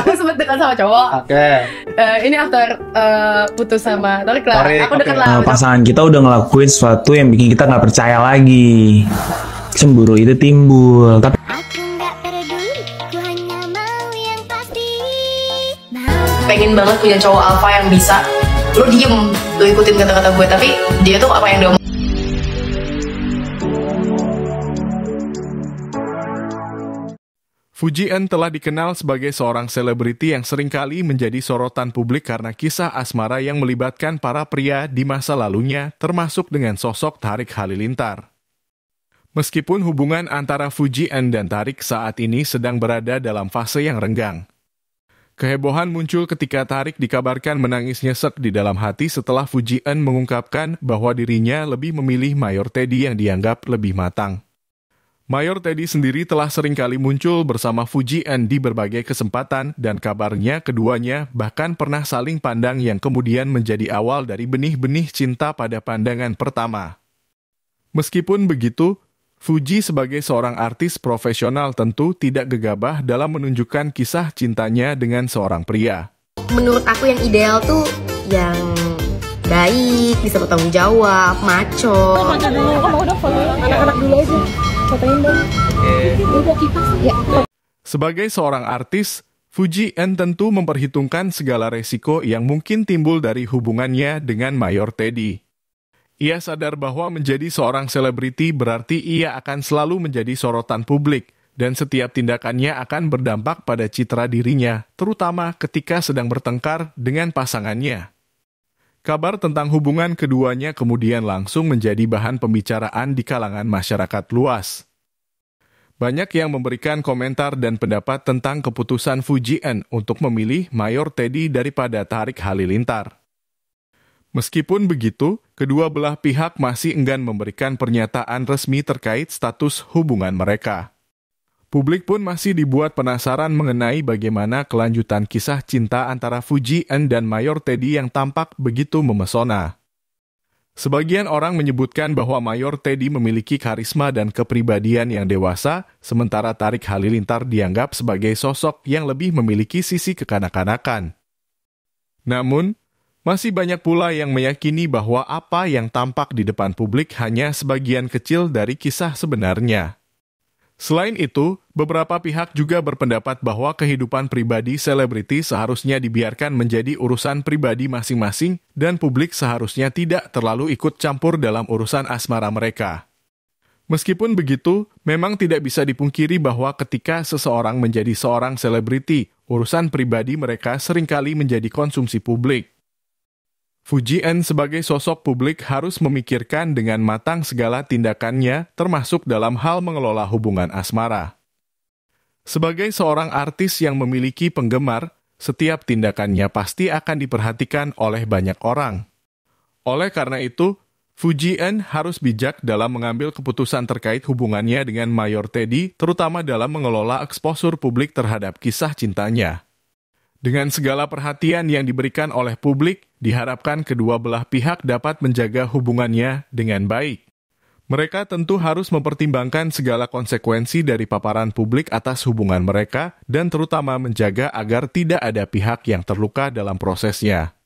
aku sempet dekat sama cowok oke okay. uh, eh, ini after uh, putus sama Tarik lah Tarik. aku dekat okay. lah Uh, pasangan kita udah ngelakuin sesuatu yang bikin kita nggak percaya lagi cemburu itu timbul tapi pengen banget punya cowok alpha yang bisa lo diem lo ikutin kata-kata gue tapi dia tuh apa yang dia Fuji N telah dikenal sebagai seorang selebriti yang seringkali menjadi sorotan publik karena kisah asmara yang melibatkan para pria di masa lalunya, termasuk dengan sosok Tarik Halilintar. Meskipun hubungan antara Fuji N dan Tarik saat ini sedang berada dalam fase yang renggang. Kehebohan muncul ketika Tarik dikabarkan menangis nyesek di dalam hati setelah Fuji N mengungkapkan bahwa dirinya lebih memilih Mayor Teddy yang dianggap lebih matang. Mayor Teddy sendiri telah seringkali muncul bersama Fuji N di berbagai kesempatan dan kabarnya keduanya bahkan pernah saling pandang yang kemudian menjadi awal dari benih-benih cinta pada pandangan pertama. Meskipun begitu, Fuji sebagai seorang artis profesional tentu tidak gegabah dalam menunjukkan kisah cintanya dengan seorang pria. Menurut aku yang ideal tuh yang baik, bisa bertanggung jawab, maco. Oh, anak-anak dulu aja. Ya. Sebagai seorang artis, Fuji N tentu memperhitungkan segala resiko yang mungkin timbul dari hubungannya dengan Mayor Teddy. Ia sadar bahwa menjadi seorang selebriti berarti ia akan selalu menjadi sorotan publik, dan setiap tindakannya akan berdampak pada citra dirinya, terutama ketika sedang bertengkar dengan pasangannya. Kabar tentang hubungan keduanya kemudian langsung menjadi bahan pembicaraan di kalangan masyarakat luas. Banyak yang memberikan komentar dan pendapat tentang keputusan Fujian untuk memilih Mayor Teddy daripada Tarik Halilintar. Meskipun begitu, kedua belah pihak masih enggan memberikan pernyataan resmi terkait status hubungan mereka. Publik pun masih dibuat penasaran mengenai bagaimana kelanjutan kisah cinta antara Fuji En dan Mayor Teddy yang tampak begitu memesona. Sebagian orang menyebutkan bahwa Mayor Teddy memiliki karisma dan kepribadian yang dewasa, sementara Tarik Halilintar dianggap sebagai sosok yang lebih memiliki sisi kekanak-kanakan. Namun, masih banyak pula yang meyakini bahwa apa yang tampak di depan publik hanya sebagian kecil dari kisah sebenarnya. Selain itu, beberapa pihak juga berpendapat bahwa kehidupan pribadi selebriti seharusnya dibiarkan menjadi urusan pribadi masing-masing dan publik seharusnya tidak terlalu ikut campur dalam urusan asmara mereka. Meskipun begitu, memang tidak bisa dipungkiri bahwa ketika seseorang menjadi seorang selebriti, urusan pribadi mereka seringkali menjadi konsumsi publik. Fujian sebagai sosok publik harus memikirkan dengan matang segala tindakannya, termasuk dalam hal mengelola hubungan asmara. Sebagai seorang artis yang memiliki penggemar, setiap tindakannya pasti akan diperhatikan oleh banyak orang. Oleh karena itu, Fujian harus bijak dalam mengambil keputusan terkait hubungannya dengan Mayor Teddy, terutama dalam mengelola eksposur publik terhadap kisah cintanya. Dengan segala perhatian yang diberikan oleh publik, diharapkan kedua belah pihak dapat menjaga hubungannya dengan baik. Mereka tentu harus mempertimbangkan segala konsekuensi dari paparan publik atas hubungan mereka, dan terutama menjaga agar tidak ada pihak yang terluka dalam prosesnya.